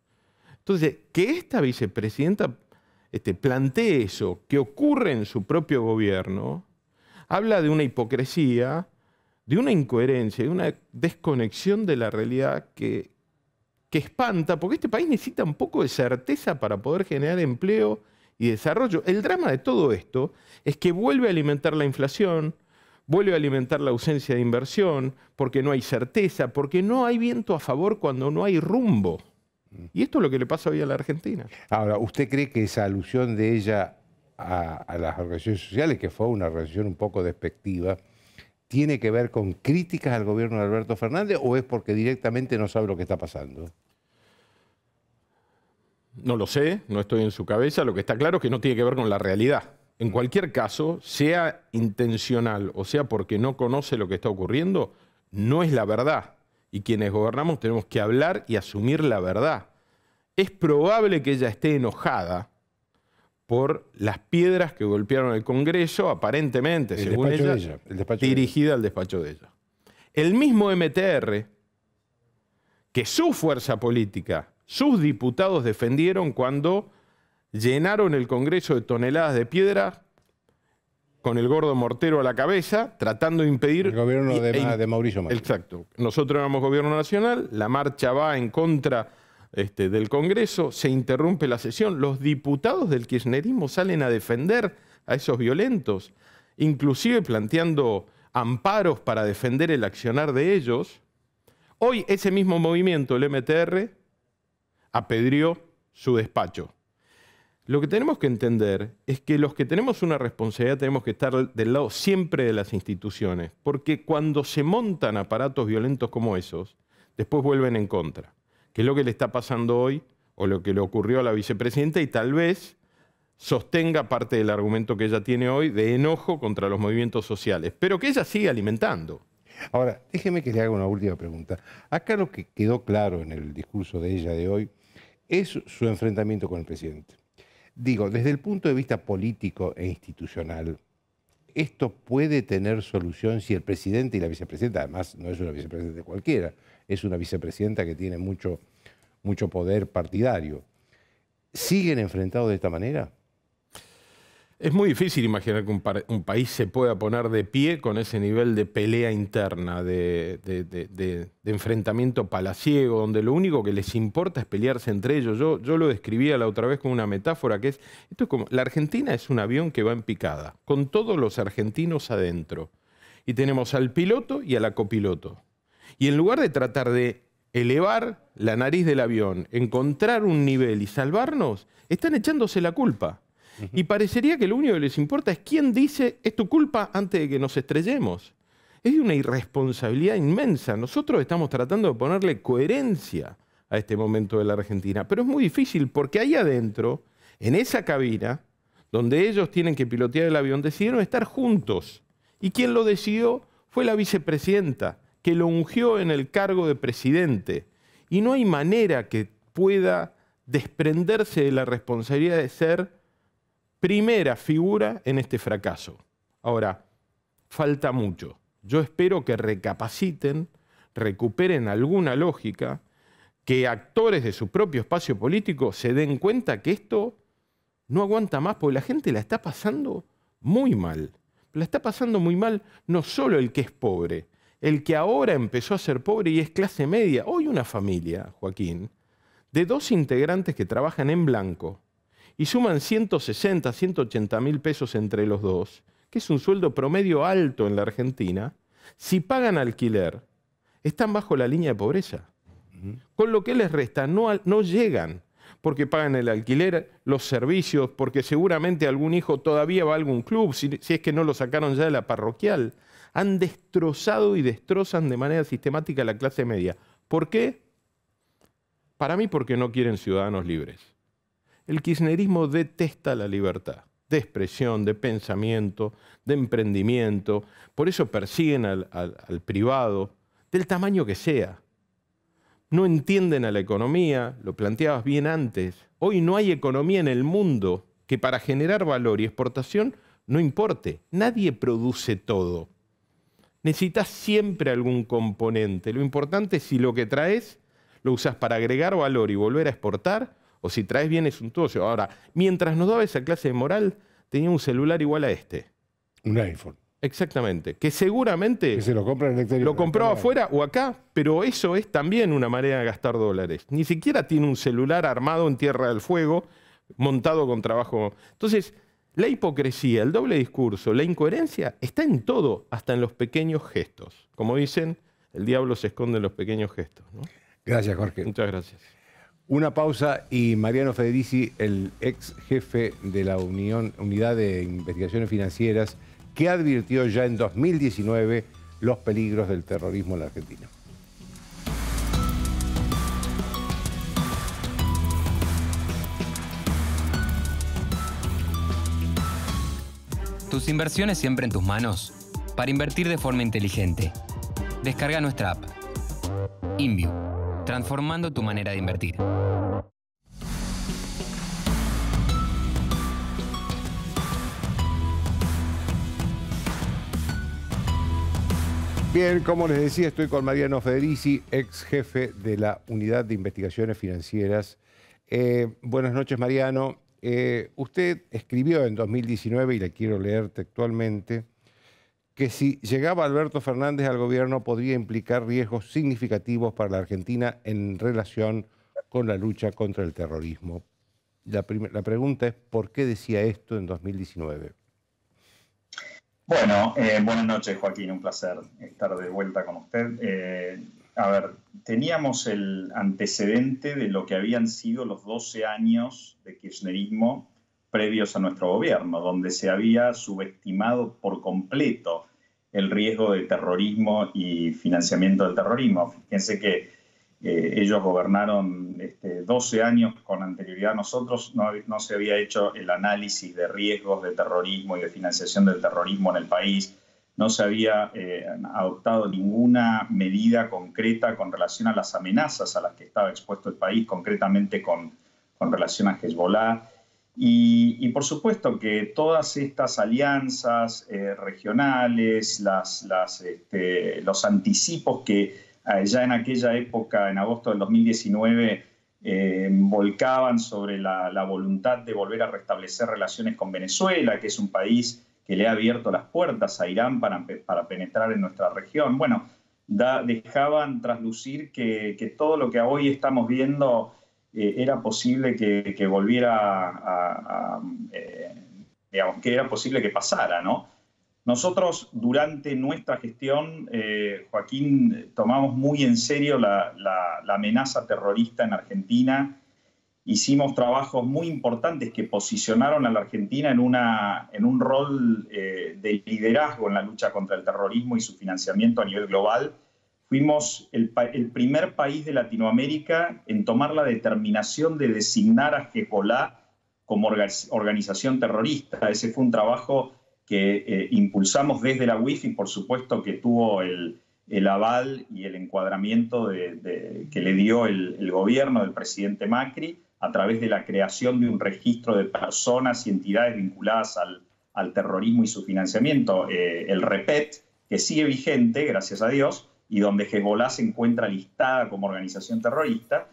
Speaker 2: Entonces, que esta vicepresidenta este, plantee eso, que ocurre en su propio gobierno, habla de una hipocresía de una incoherencia, de una desconexión de la realidad que, que espanta, porque este país necesita un poco de certeza para poder generar empleo y desarrollo. El drama de todo esto es que vuelve a alimentar la inflación, vuelve a alimentar la ausencia de inversión, porque no hay certeza, porque no hay viento a favor cuando no hay rumbo. Y esto es lo que le pasa hoy a la Argentina. Ahora, ¿usted cree que esa alusión
Speaker 1: de ella a, las organizaciones sociales, que fue una relación un poco despectiva, tiene que ver con críticas al gobierno de Alberto Fernández o es porque directamente no sabe lo que está
Speaker 2: pasando? No lo sé, no estoy en su cabeza. Lo que está claro es que no tiene que ver con la realidad. En cualquier caso, sea intencional o sea porque no conoce lo que está ocurriendo, no es la verdad. Y quienes gobernamos tenemos que hablar y asumir la verdad. Es probable que ella esté enojada por las piedras que golpearon el Congreso, aparentemente, según ella, dirigida al despacho de ella. El mismo MTR, que su fuerza política, sus diputados defendieron cuando llenaron el Congreso de toneladas de piedra con el gordo mortero a la cabeza, tratando de impedir... El gobierno e de, Mauricio Macri. Exacto. Nosotros éramos gobierno nacional, la marcha va en contra este, del Congreso, se interrumpe la sesión, los diputados del kirchnerismo salen a defender a esos violentos, inclusive planteando amparos para defender el accionar de ellos. Hoy ese mismo movimiento, el MTR, apedrió su despacho. Lo que tenemos que entender es que los que tenemos una responsabilidad tenemos que estar del lado siempre de las instituciones, porque cuando se montan aparatos violentos como esos, después vuelven en contra que es lo que le está pasando hoy o lo que le ocurrió a la vicepresidenta y tal vez sostenga parte del argumento que ella tiene hoy de enojo contra los movimientos sociales, pero que ella sigue alimentando.
Speaker 1: Ahora, déjeme que le haga una última pregunta. Acá lo que quedó claro en el discurso de ella de hoy es su enfrentamiento con el presidente. Digo, desde el punto de vista político e institucional, esto puede tener solución si el presidente y la vicepresidenta, además no es una vicepresidenta cualquiera, es una vicepresidenta que tiene mucho, mucho poder partidario. ¿Siguen enfrentados de esta manera?
Speaker 2: Es muy difícil imaginar que un, país se pueda poner de pie con ese nivel de pelea interna, de, enfrentamiento palaciego, donde lo único que les importa es pelearse entre ellos. Yo, yo lo describía la otra vez con una metáfora que es, esto es como, la Argentina es un avión que va en picada, con todos los argentinos adentro. Y tenemos al piloto y a la copiloto. Y en lugar de tratar de elevar la nariz del avión, encontrar un nivel y salvarnos, están echándose la culpa. Y parecería que lo único que les importa es quién dice es tu culpa antes de que nos estrellemos. Es una irresponsabilidad inmensa. Nosotros estamos tratando de ponerle coherencia a este momento de la Argentina, pero es muy difícil porque ahí adentro, en esa cabina, donde ellos tienen que pilotear el avión, decidieron estar juntos. Y quien lo decidió fue la vicepresidenta que lo ungió en el cargo de presidente. Y no hay manera que pueda desprenderse de la responsabilidad de ser primera figura en este fracaso. Ahora, falta mucho. Yo espero que recapaciten, recuperen alguna lógica, que actores de su propio espacio político se den cuenta que esto no aguanta más, porque la gente la está pasando muy mal. La está pasando muy mal no solo el que es pobre, el que ahora empezó a ser pobre y es clase media. Hoy una familia, Joaquín, de dos integrantes que trabajan en blanco y suman 160, 180 mil pesos entre los dos, que es un sueldo promedio alto en la Argentina, si pagan alquiler, están bajo la línea de pobreza. Con lo que les resta, no, llegan, porque pagan el alquiler, los servicios, porque seguramente algún hijo todavía va a algún club, si es que no lo sacaron ya de la parroquial han destrozado y destrozan de manera sistemática la clase media. ¿Por qué? Para mí porque no quieren ciudadanos libres. El kirchnerismo detesta la libertad de expresión, de pensamiento, de emprendimiento. Por eso persiguen al, al privado, del tamaño que sea. No entienden a la economía, lo planteabas bien antes. Hoy no hay economía en el mundo que para generar valor y exportación no importe. Nadie produce todo necesitas siempre algún componente. Lo importante es si lo que traes lo usas para agregar valor y volver a exportar, o si traes bienes suntuosos. Ahora, mientras nos daba esa clase de moral, tenía un celular igual a este. Un iPhone. Exactamente, que seguramente que se lo, compra lo compraba afuera o acá, pero eso es también una manera de gastar dólares. Ni siquiera tiene un celular armado en Tierra del Fuego, montado con trabajo. Entonces, la hipocresía, el doble discurso, la incoherencia está en todo, hasta en los pequeños gestos. Como dicen, el diablo se esconde en los pequeños gestos. Gracias, Jorge. Muchas gracias. Una pausa
Speaker 1: y Mariano Federici, el
Speaker 2: ex jefe de la
Speaker 1: Unión, Unidad de Investigaciones Financieras, que advirtió ya en 2019 los peligros del terrorismo en la Argentina.
Speaker 3: Tus inversiones siempre en tus manos. Para invertir de forma inteligente. Descarga nuestra app. InView. Transformando tu manera de invertir.
Speaker 1: Bien, como les decía, estoy con Mariano Federici, ex jefe de la Unidad de Investigaciones Financieras. Eh, buenas noches, Mariano. Eh, usted escribió en 2019, y le quiero leer textualmente, que si llegaba Alberto Fernández al gobierno podría implicar riesgos significativos para la Argentina en relación con la lucha contra el terrorismo. La, pregunta es, ¿por qué decía esto en 2019?
Speaker 3: Bueno, eh, buenas noches Joaquín, un placer estar de vuelta con usted. Eh, a ver, teníamos el antecedente de lo que habían sido los 12 años de kirchnerismo previos a nuestro gobierno, donde se había subestimado por completo el riesgo de terrorismo y financiamiento del terrorismo. Fíjense que eh, ellos gobernaron 12 este, años con anterioridad a nosotros, no, no se había hecho el análisis de riesgos de terrorismo y de financiación del terrorismo en el país no se había eh, adoptado ninguna medida concreta con relación a las amenazas a las que estaba expuesto el país, concretamente con, relación a Hezbollah. Y, por supuesto que todas estas alianzas eh, regionales, este, los anticipos que eh, ya en aquella época, en agosto del 2019, volcaban sobre la, voluntad de volver a restablecer relaciones con Venezuela, que es un país que le ha abierto las puertas a Irán para, para penetrar en nuestra región. Bueno, dejaban traslucir que, todo lo que hoy estamos viendo eh, era posible que, volviera a, eh, que era posible que pasara, ¿no? Nosotros durante nuestra gestión, eh, Joaquín, tomamos muy en serio la amenaza terrorista en Argentina hicimos trabajos muy importantes que posicionaron a la Argentina en, una, en un rol eh, de liderazgo en la lucha contra el terrorismo y su financiamiento a nivel global. Fuimos el, primer país de Latinoamérica en tomar la determinación de designar a Hezbollah como organización terrorista. Ese fue un trabajo que eh, impulsamos desde la WIFI, por supuesto que tuvo el, el aval y el encuadramiento que le dio el, el gobierno del presidente Macri a través de la creación de un registro de personas y entidades vinculadas al, terrorismo y su financiamiento, eh, el REPET, que sigue vigente, gracias a Dios, y donde Hezbollah se encuentra listada como organización terrorista.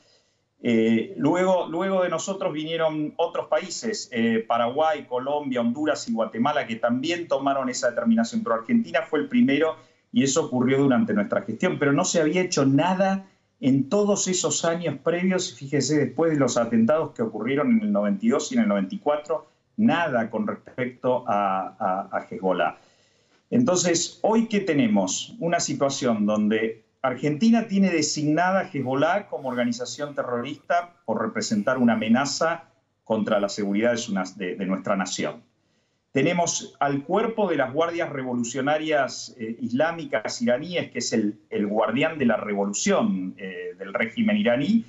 Speaker 3: Eh, luego, luego de nosotros vinieron otros países, eh, Paraguay, Colombia, Honduras y Guatemala, que también tomaron esa determinación, pero Argentina fue el primero y eso ocurrió durante nuestra gestión, pero no se había hecho nada en todos esos años previos, fíjese, después de los atentados que ocurrieron en el 92 y en el 94, nada con respecto a, a, Hezbollah. Entonces, hoy que tenemos una situación donde Argentina tiene designada a Hezbollah como organización terrorista por representar una amenaza contra la seguridad de nuestra nación. Tenemos al cuerpo de las guardias revolucionarias eh, islámicas iraníes, que es el, guardián de la revolución eh, del régimen iraní,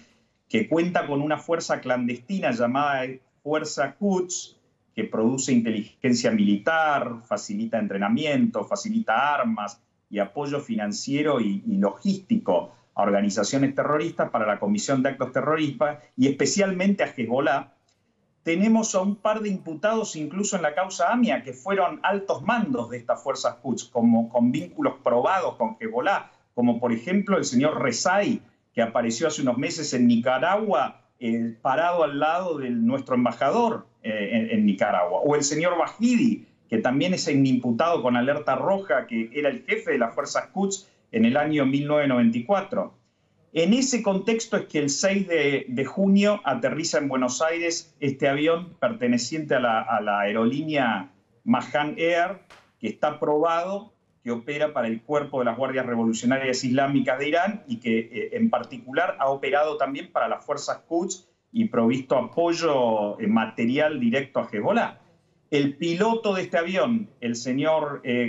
Speaker 3: que cuenta con una fuerza clandestina llamada Fuerza Quds, que produce inteligencia militar, facilita entrenamiento, facilita armas y apoyo financiero y, y logístico a organizaciones terroristas para la comisión de actos terroristas y especialmente a Hezbollah, tenemos a un par de imputados incluso en la causa AMIA que fueron altos mandos de estas fuerzas Quds, como con vínculos probados con Hezbollah, como por ejemplo el señor Rezai, que apareció hace unos meses en Nicaragua eh, parado al lado de nuestro embajador eh, en, Nicaragua, o el señor Bajidi, que también es un imputado con alerta roja, que era el jefe de las fuerzas Quds en el año 1994. En ese contexto es que el 6 de, junio aterriza en Buenos Aires este avión perteneciente a la, aerolínea Mahan Air, que está probado que opera para el cuerpo de las Guardias Revolucionarias Islámicas de Irán y que eh, en particular ha operado también para las fuerzas Quds y provisto apoyo eh, material directo a Hezbollah. El piloto de este avión, el señor eh,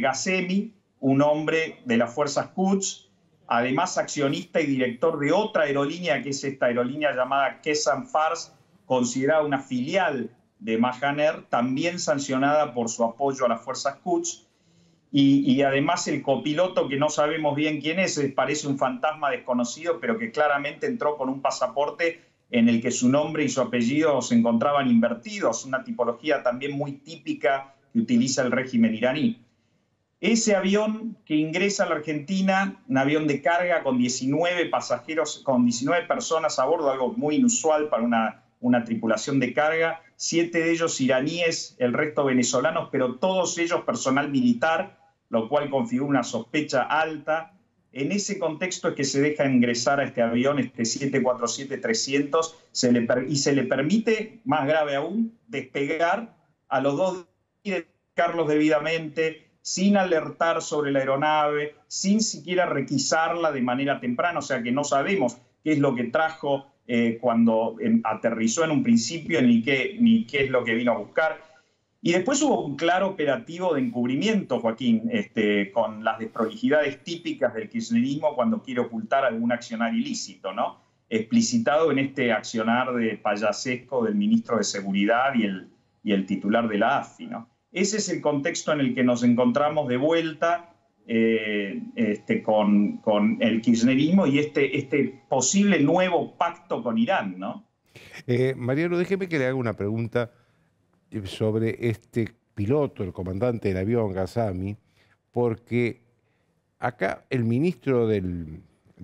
Speaker 3: un hombre de las fuerzas Quds, además accionista y director de otra aerolínea, que es esta aerolínea llamada Kesan Fars, considerada una filial de Mahaner, también sancionada por su apoyo a las fuerzas Quds. y, además el copiloto, que no sabemos bien quién es, parece un fantasma desconocido, pero que claramente entró con un pasaporte en el que su nombre y su apellido se encontraban invertidos, una tipología también muy típica que utiliza el régimen iraní. Ese avión que ingresa a la Argentina, un avión de carga con 19 pasajeros, con 19 personas a bordo, algo muy inusual para una, tripulación de carga, siete de ellos iraníes, el resto venezolanos, pero todos ellos personal militar, lo cual configura una sospecha alta. En ese contexto es que se deja ingresar a este avión, este 747-300, y se le permite, más grave aún, despegar a los dos y Carlos debidamente, sin alertar sobre la aeronave, sin siquiera requisarla de manera temprana, o sea que no sabemos qué es lo que trajo eh, cuando aterrizó en un principio, ni qué, ni qué es lo que vino a buscar. Y después hubo un claro operativo de encubrimiento, Joaquín, este, con las desprolijidades típicas del kirchnerismo cuando quiere ocultar algún accionar ilícito, ¿no? Explicitado en este accionar de payasesco del ministro de Seguridad y el, y el titular de la AFI, ¿no? Ese es el contexto en el que nos encontramos de vuelta eh, este, con, el kirchnerismo y este, este, posible nuevo pacto con Irán, ¿no?
Speaker 1: Eh, Mariano, déjeme que le haga una pregunta eh, sobre este piloto, el comandante del avión, Gazami, porque acá el ministro de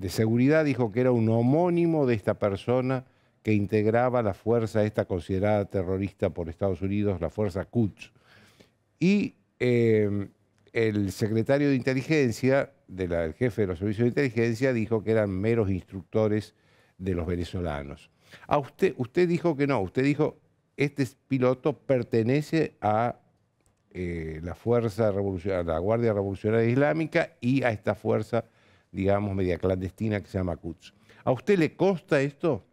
Speaker 1: Seguridad dijo que era un homónimo de esta persona que integraba la fuerza esta considerada terrorista por Estados Unidos, la fuerza Quds. Y em, el secretario de inteligencia, de el jefe de los servicios de inteligencia, dijo que eran meros instructores de los venezolanos. A usted, usted dijo que no, usted dijo, este piloto pertenece a eh, la Fuerza Revolucionaria, la Guardia Revolucionaria Islámica y a esta fuerza, digamos, media clandestina que se llama Quds. ¿A usted le consta esto?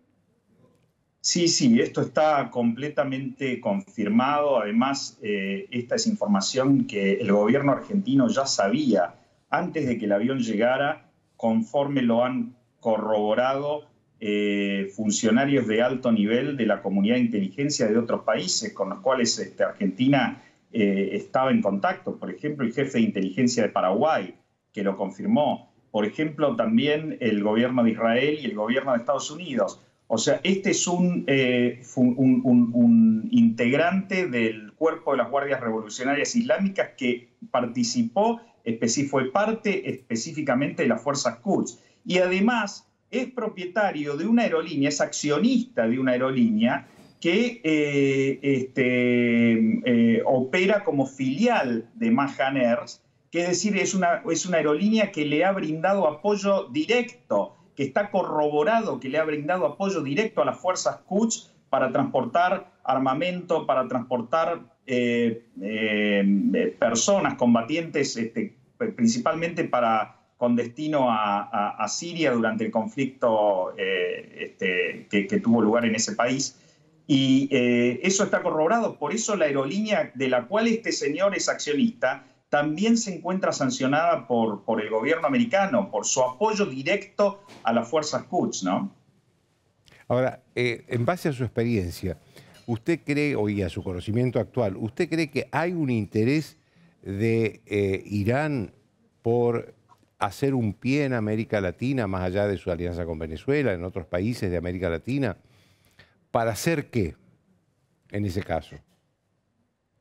Speaker 3: Sí, sí, esto está completamente confirmado. Además, eh, esta es información que el gobierno argentino ya sabía antes de que el avión llegara, conforme lo han corroborado eh, funcionarios de alto nivel de la comunidad de inteligencia de otros países con los cuales este, Argentina eh, estaba en contacto. Por ejemplo, el jefe de inteligencia de Paraguay, que lo confirmó. Por ejemplo, también el gobierno de Israel y el gobierno de Estados Unidos. O sea, este es eh, un, integrante del cuerpo de las Guardias Revolucionarias Islámicas que participó, fue parte específicamente de las fuerzas Quds. Y además es propietario de una aerolínea, es accionista de una aerolínea que eh, este, eh, opera como filial de Mahan Airs, que es decir, es una, es una aerolínea que le ha brindado apoyo directo que está corroborado que le ha brindado apoyo directo a las fuerzas Quds para transportar armamento, para transportar eh, eh, personas, combatientes, este, principalmente para, con destino a, Siria durante el conflicto eh, este, que, que, tuvo lugar en ese país. Y eso está corroborado, por eso la aerolínea de la cual este señor es accionista también se encuentra sancionada por, por el gobierno americano, por su apoyo directo a las fuerzas Quds, ¿no?
Speaker 1: Ahora, eh, en base a su experiencia, ¿usted cree, o a su conocimiento actual, ¿usted cree que hay un interés de eh, Irán por hacer un pie en América Latina, más allá de su alianza con Venezuela, en otros países de América Latina? ¿Para hacer qué en ese caso?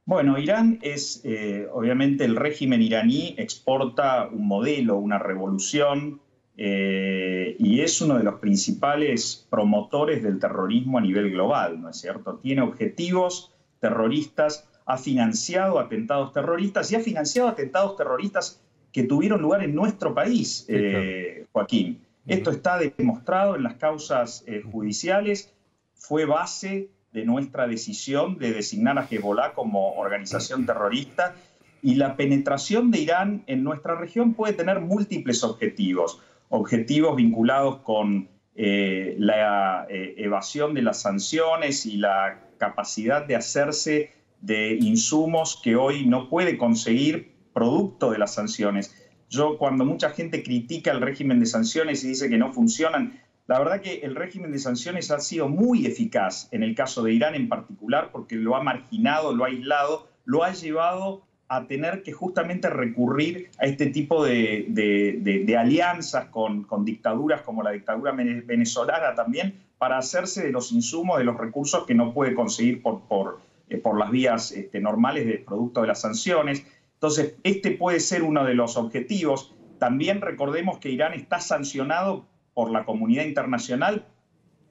Speaker 3: Bueno, Irán es, eh, obviamente, el régimen iraní exporta un modelo, una revolución, eh, y es uno de los principales promotores del terrorismo a nivel global, ¿no es cierto? Tiene objetivos terroristas, ha financiado atentados terroristas y ha financiado atentados terroristas que tuvieron lugar en nuestro país, eh, Joaquín. Esto está demostrado en las causas judiciales, fue base de nuestra decisión de designar a Hezbollah como organización terrorista y la penetración de Irán en nuestra región puede tener múltiples objetivos, objetivos vinculados con eh, la eh, evasión de las sanciones y la capacidad de hacerse de insumos que hoy no puede conseguir producto de las sanciones. Yo cuando mucha gente critica el régimen de sanciones y dice que no funcionan, la verdad que el régimen de sanciones ha sido muy eficaz en el caso de Irán en particular porque lo ha marginado, lo ha aislado, lo ha llevado a tener que justamente recurrir a este tipo de, alianzas con, dictaduras como la dictadura venezolana también para hacerse de los insumos, de los recursos que no puede conseguir por, por, eh, por las vías este, normales de producto de las sanciones. Entonces, este puede ser uno de los objetivos. También recordemos que Irán está sancionado por la comunidad internacional,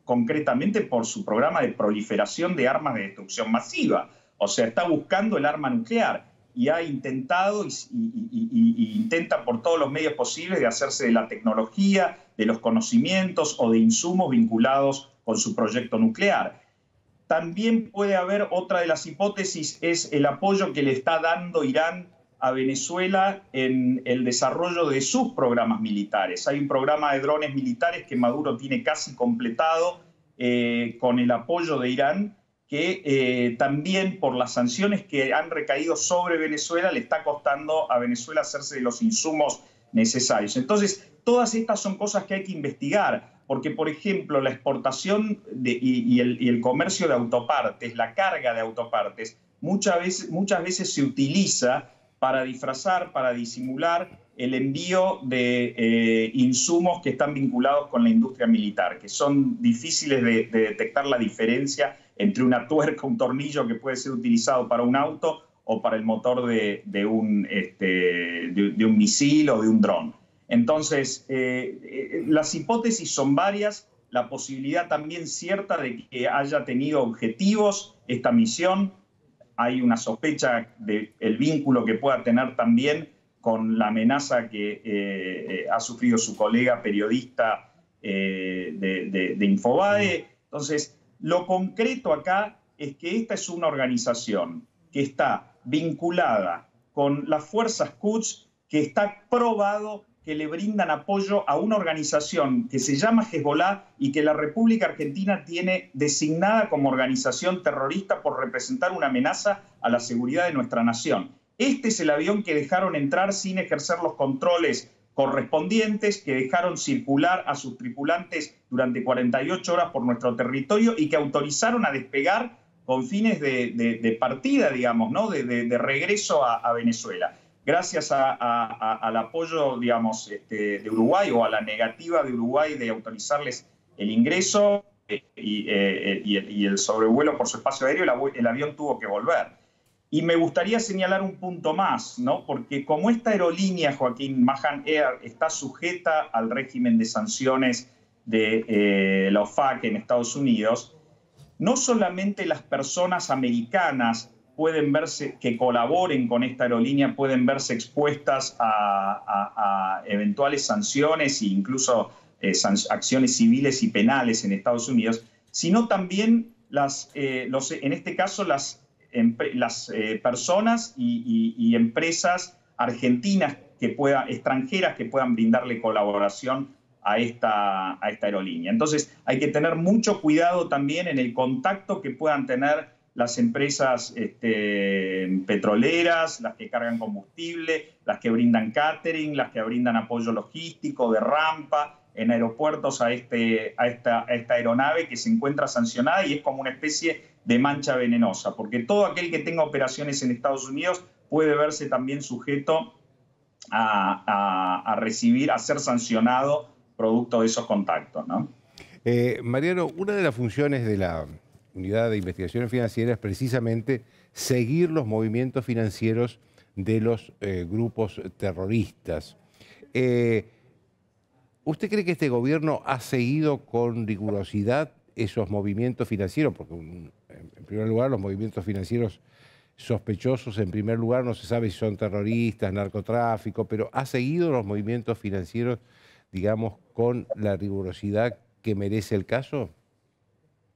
Speaker 3: concretamente por su programa de proliferación de armas de destrucción masiva. O sea, está buscando el arma nuclear y ha intentado y, intenta por todos los medios posibles de hacerse de la tecnología, de los conocimientos o de insumos vinculados con su proyecto nuclear. También puede haber otra de las hipótesis, es el apoyo que le está dando Irán a Venezuela en el desarrollo de sus programas militares. Hay un programa de drones militares que Maduro tiene casi completado eh, con el apoyo de Irán, que eh, también por las sanciones que han recaído sobre Venezuela le está costando a Venezuela hacerse de los insumos necesarios. Entonces, todas estas son cosas que hay que investigar, porque, por ejemplo, la exportación y, el, comercio de autopartes, la carga de autopartes, muchas veces, muchas veces se utiliza para disfrazar, para disimular el envío de eh, insumos que están vinculados con la industria militar, que son difíciles de, detectar la diferencia entre una tuerca, un tornillo que puede ser utilizado para un auto o para el motor de, un, este, un misil o de un dron. Entonces, eh, eh, las hipótesis son varias, la posibilidad también cierta de que haya tenido objetivos esta misión, hay una sospecha del vínculo que pueda tener también con la amenaza que eh, eh, ha sufrido su colega periodista eh, de, Infobae. Entonces, lo concreto acá es que esta es una organización que está vinculada con las fuerzas Quds, que está probado que le brindan apoyo a una organización que se llama Hezbollah y que la República Argentina tiene designada como organización terrorista por representar una amenaza a la seguridad de nuestra nación. Este es el avión que dejaron entrar sin ejercer los controles correspondientes, que dejaron circular a sus tripulantes durante 48 horas por nuestro territorio y que autorizaron a despegar con fines de, partida, digamos, ¿no? de, regreso a Venezuela gracias al apoyo, digamos, este, de Uruguay o a la negativa de Uruguay de autorizarles el ingreso eh, eh, y, el, sobrevuelo por su espacio aéreo, el, avión tuvo que volver. Y me gustaría señalar un punto más, ¿no? Porque como esta aerolínea, Joaquín Mahan Air, está sujeta al régimen de sanciones de eh, la OFAC en Estados Unidos, no solamente las personas americanas pueden verse, que colaboren con esta aerolínea, pueden verse expuestas a, eventuales sanciones e incluso eh, acciones civiles y penales en Estados Unidos, sino también las, eh, en este caso las, las eh, personas y, empresas argentinas que puedan, extranjeras que puedan brindarle colaboración a esta, a esta aerolínea. Entonces hay que tener mucho cuidado también en el contacto que puedan tener las empresas este, petroleras, las que cargan combustible, las que brindan catering, las que brindan apoyo logístico de rampa en aeropuertos a, este, a, esta, esta aeronave que se encuentra sancionada y es como una especie de mancha venenosa, porque todo aquel que tenga operaciones en Estados Unidos puede verse también sujeto a, recibir, a ser sancionado producto de esos contactos. ¿no?
Speaker 1: Eh, Mariano, una de las funciones de la, Unidad de Investigaciones Financieras precisamente seguir los movimientos financieros de los eh, grupos terroristas. Eh, ¿Usted cree que este gobierno ha seguido con rigurosidad esos movimientos financieros? Porque en primer lugar los movimientos financieros sospechosos, en primer lugar no se sabe si son terroristas, narcotráfico, pero ha seguido los movimientos financieros, digamos, con la rigurosidad que merece el caso.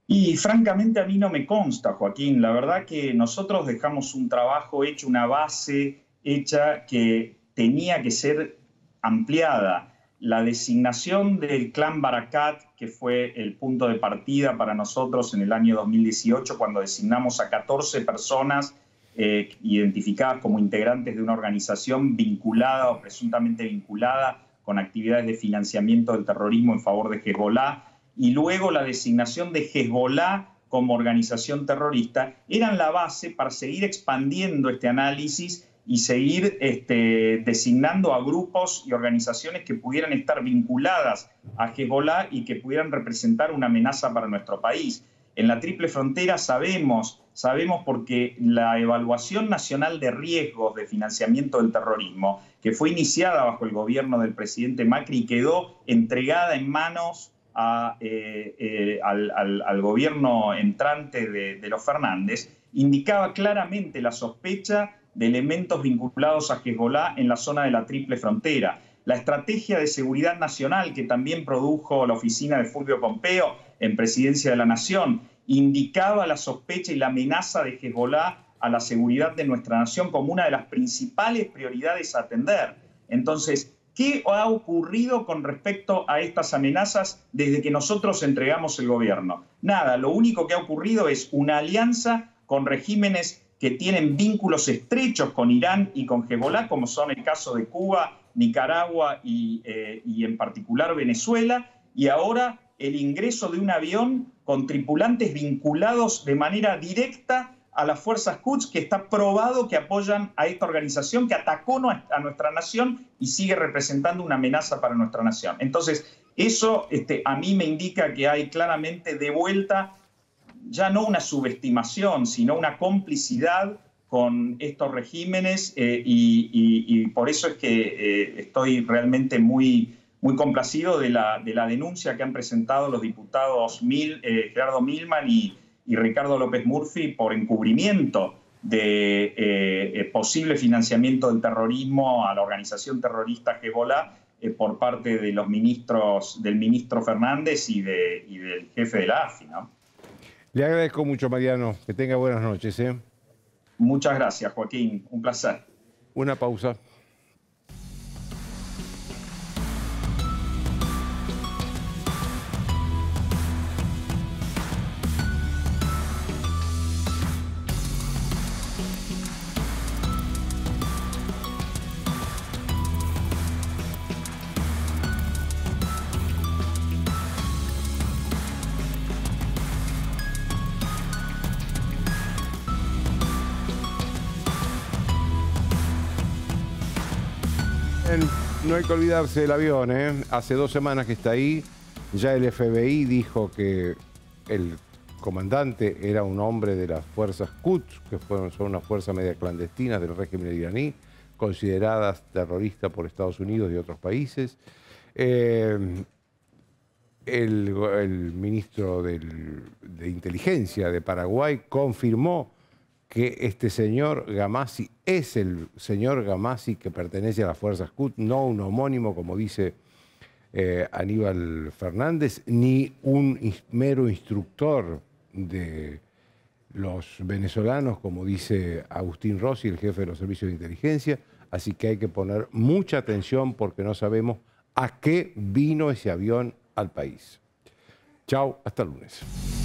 Speaker 3: Y francamente a mí no me consta, Joaquín. La verdad que nosotros dejamos un trabajo hecho, una base hecha que tenía que ser ampliada. La designación del clan Barakat, que fue el punto de partida para nosotros en el año 2018, cuando designamos a 14 personas eh, identificadas como integrantes de una organización vinculada o presuntamente vinculada con actividades de financiamiento del terrorismo en favor de Hezbollah y luego la designación de Hezbollah como organización terrorista, eran la base para seguir expandiendo este análisis y seguir este, designando a grupos y organizaciones que pudieran estar vinculadas a Hezbollah y que pudieran representar una amenaza para nuestro país. En la triple frontera sabemos, sabemos porque la evaluación nacional de riesgos de financiamiento del terrorismo, que fue iniciada bajo el gobierno del presidente Macri, quedó entregada en manos eh, eh, al, gobierno entrante de, los Fernández, indicaba claramente la sospecha de elementos vinculados a Hezbollah en la zona de la triple frontera. La estrategia de seguridad nacional que también produjo la oficina de Fulvio Pompeo en Presidencia de la Nación indicaba la sospecha y la amenaza de Hezbollah a la seguridad de nuestra nación como una de las principales prioridades a atender. Entonces, ¿Qué ha ocurrido con respecto a estas amenazas desde que nosotros entregamos el gobierno? Nada, lo único que ha ocurrido es una alianza con regímenes que tienen vínculos estrechos con Irán y con Hezbollah, como son el caso de Cuba, Nicaragua y, eh, y en particular Venezuela, y ahora el ingreso de un avión con tripulantes vinculados de manera directa a las fuerzas Quds que está probado que apoyan a esta organización que atacó a nuestra nación y sigue representando una amenaza para nuestra nación. Entonces, eso este, a mí me indica que hay claramente de vuelta ya no una subestimación, sino una complicidad con estos regímenes eh, y, por eso es que eh, estoy realmente muy, muy complacido de la, de la, denuncia que han presentado los diputados Mil, eh, Gerardo Milman y, y Ricardo López Murphy por encubrimiento de eh, eh, posible financiamiento del terrorismo a la organización terrorista Hezbollah eh, por parte de los ministros, del ministro Fernández y, del jefe de la AFI.
Speaker 1: Le agradezco mucho, Mariano. Que tenga buenas noches.
Speaker 3: Muchas gracias, Joaquín. Un placer.
Speaker 1: Una pausa. hay que olvidarse del avión, ¿eh? Hace dos semanas que está ahí. Ya el FBI dijo que el comandante era un hombre de las fuerzas Quds, que fueron, son unas fuerzas media clandestinas del régimen iraní, consideradas terroristas por Estados Unidos y otros países. Eh, el, ministro de Inteligencia de Paraguay confirmó que este señor Gamasi es el señor Gamasi que pertenece a las fuerzas CUT, no un homónimo, como dice eh, Aníbal Fernández, ni un mero instructor de los venezolanos, como dice Agustín Rossi, el jefe de los servicios de inteligencia. Así que hay que poner mucha atención porque no sabemos a qué vino ese avión al país. Chao, hasta el lunes.